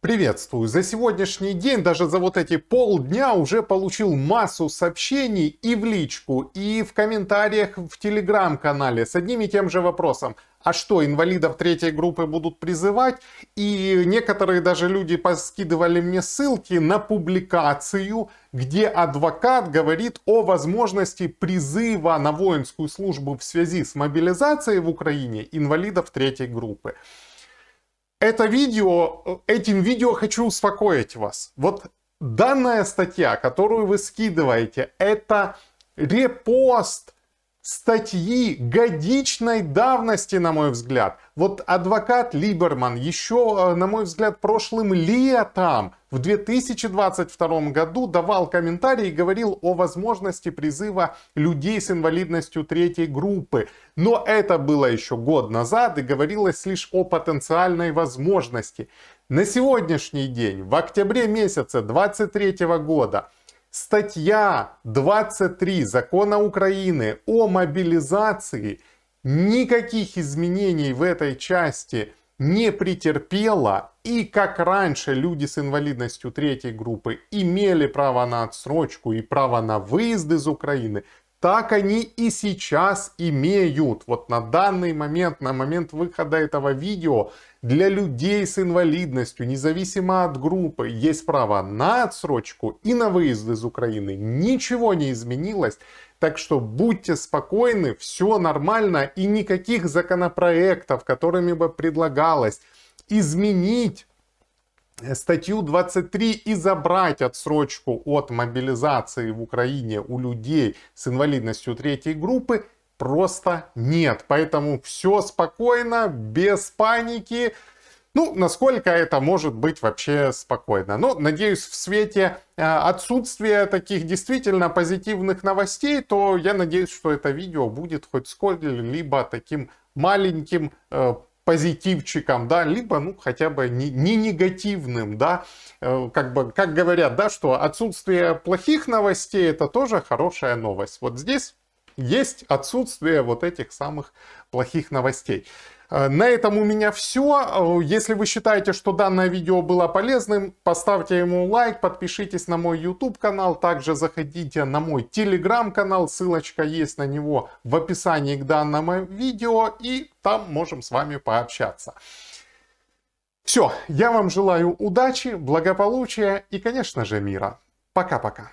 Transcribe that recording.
Приветствую! За сегодняшний день, даже за вот эти полдня, уже получил массу сообщений и в личку, и в комментариях в телеграм-канале с одним и тем же вопросом. А что, инвалидов третьей группы будут призывать? И некоторые даже люди поскидывали мне ссылки на публикацию, где адвокат говорит о возможности призыва на воинскую службу в связи с мобилизацией в Украине инвалидов третьей группы. Это видео, э, этим видео хочу успокоить вас. Вот данная статья, которую вы скидываете, это репост статьи годичной давности, на мой взгляд. Вот адвокат Либерман еще, э, на мой взгляд, прошлым летом, в 2022 году, давал комментарий и говорил о возможности призыва людей с инвалидностью третьей группы. Но это было еще год назад и говорилось лишь о потенциальной возможности. На сегодняшний день, в октябре месяце 2023 года, статья 23 закона Украины о мобилизации никаких изменений в этой части не претерпела, и как раньше люди с инвалидностью третьей группы имели право на отсрочку и право на выезд из Украины, так они и сейчас имеют. Вот на данный момент, на момент выхода этого видео, для людей с инвалидностью, независимо от группы, есть право на отсрочку и на выезд из Украины. Ничего не изменилось. Так что будьте спокойны, все нормально и никаких законопроектов, которыми бы предлагалось изменить статью 23 и забрать отсрочку от мобилизации в Украине у людей с инвалидностью третьей группы просто нет. Поэтому все спокойно, без паники. Ну, насколько это может быть вообще спокойно. Но, ну, надеюсь, в свете а, отсутствия таких действительно позитивных новостей, то я надеюсь, что это видео будет хоть сколько-либо таким маленьким э, позитивчиком, да, либо, ну, хотя бы не, не негативным, да, э, как бы, как говорят, да, что отсутствие плохих новостей это тоже хорошая новость. Вот здесь есть отсутствие вот этих самых плохих новостей. Э, на этом у меня все. Э, если вы считаете, что данное видео было полезным, поставьте ему лайк, подпишитесь на мой YouTube канал, также заходите на мой Telegram канал, ссылочка есть на него в описании к данному видео, и там можем с вами пообщаться. Все, я вам желаю удачи, благополучия и, конечно же, мира. Пока-пока.